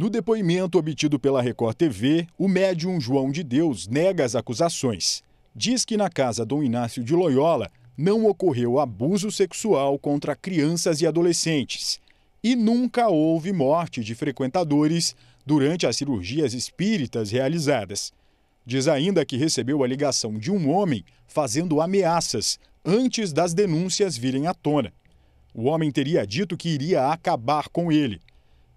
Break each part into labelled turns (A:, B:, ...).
A: No depoimento obtido pela Record TV, o médium João de Deus nega as acusações. Diz que na casa Dom Inácio de Loyola não ocorreu abuso sexual contra crianças e adolescentes e nunca houve morte de frequentadores durante as cirurgias espíritas realizadas. Diz ainda que recebeu a ligação de um homem fazendo ameaças antes das denúncias virem à tona. O homem teria dito que iria acabar com ele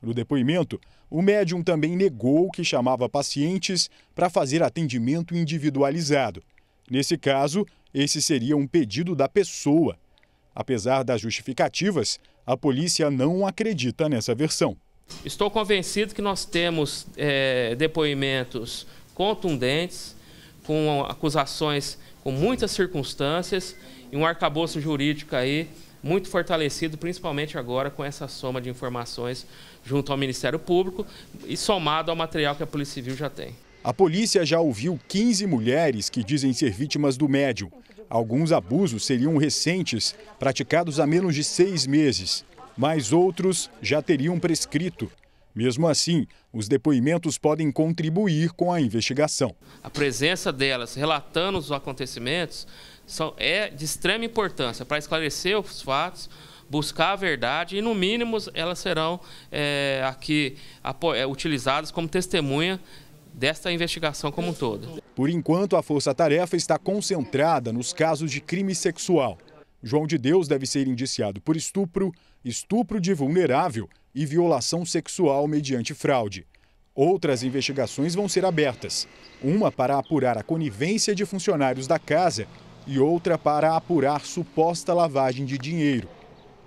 A: no depoimento, o médium também negou que chamava pacientes para fazer atendimento individualizado. Nesse caso, esse seria um pedido da pessoa. Apesar das justificativas, a polícia não acredita nessa versão.
B: Estou convencido que nós temos é, depoimentos contundentes, com acusações com muitas circunstâncias e um arcabouço jurídico aí muito fortalecido, principalmente agora com essa soma de informações junto ao Ministério Público e somado ao material que a Polícia Civil já tem.
A: A polícia já ouviu 15 mulheres que dizem ser vítimas do médium. Alguns abusos seriam recentes, praticados há menos de seis meses, mas outros já teriam prescrito mesmo assim, os depoimentos podem contribuir com a investigação.
B: A presença delas relatando os acontecimentos são, é de extrema importância para esclarecer os fatos, buscar a verdade e, no mínimo, elas serão é, aqui é, utilizadas como testemunha desta investigação como um todo.
A: Por enquanto, a Força Tarefa está concentrada nos casos de crime sexual. João de Deus deve ser indiciado por estupro, estupro de vulnerável e violação sexual mediante fraude. Outras investigações vão ser abertas: uma para apurar a conivência de funcionários da casa e outra para apurar suposta lavagem de dinheiro.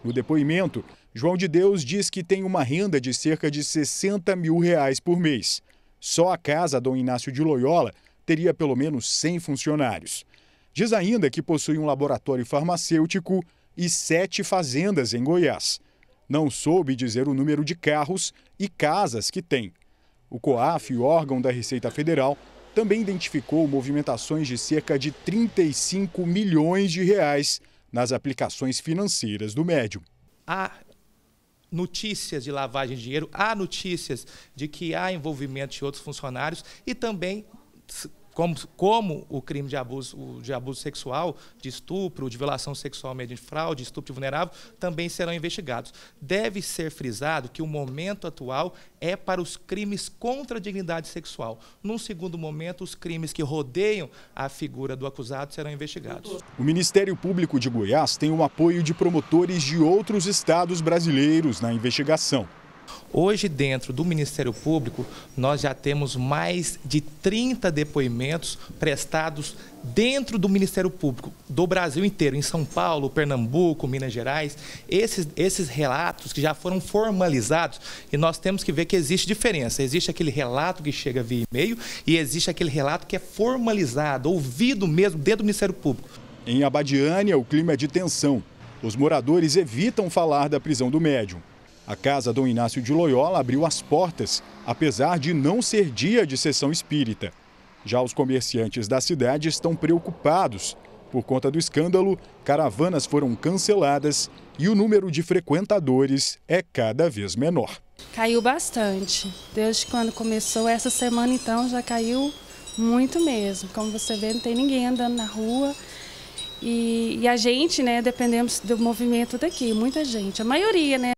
A: No depoimento, João de Deus diz que tem uma renda de cerca de 60 mil reais por mês. Só a casa Dom Inácio de Loyola teria pelo menos 100 funcionários. Diz ainda que possui um laboratório farmacêutico e sete fazendas em Goiás. Não soube dizer o número de carros e casas que tem. O COAF, órgão da Receita Federal, também identificou movimentações de cerca de 35 milhões de reais nas aplicações financeiras do médium.
C: Há notícias de lavagem de dinheiro, há notícias de que há envolvimento de outros funcionários e também como, como o crime de abuso, de abuso sexual, de estupro, de violação sexual mediante fraude, estupro de vulnerável, também serão investigados. Deve ser frisado que o momento atual é para os crimes contra a dignidade sexual. Num segundo momento, os crimes que rodeiam a figura do acusado serão investigados.
A: O Ministério Público de Goiás tem o apoio de promotores de outros estados brasileiros na investigação.
C: Hoje, dentro do Ministério Público, nós já temos mais de 30 depoimentos prestados dentro do Ministério Público do Brasil inteiro, em São Paulo, Pernambuco, Minas Gerais. Esses, esses relatos que já foram formalizados e nós temos que ver que existe diferença. Existe aquele relato que chega via e-mail e existe aquele relato que é formalizado,
A: ouvido mesmo dentro do Ministério Público. Em Abadiânia, o clima é de tensão. Os moradores evitam falar da prisão do médium. A casa Dom Inácio de Loyola abriu as portas, apesar de não ser dia de sessão espírita. Já os comerciantes da cidade estão preocupados. Por conta do escândalo, caravanas foram canceladas e o número de frequentadores é cada vez menor.
B: Caiu bastante. Desde quando começou essa semana, então, já caiu muito mesmo. Como você vê, não tem ninguém andando na rua. E, e a gente, né, dependemos do movimento daqui, muita gente, a maioria, né?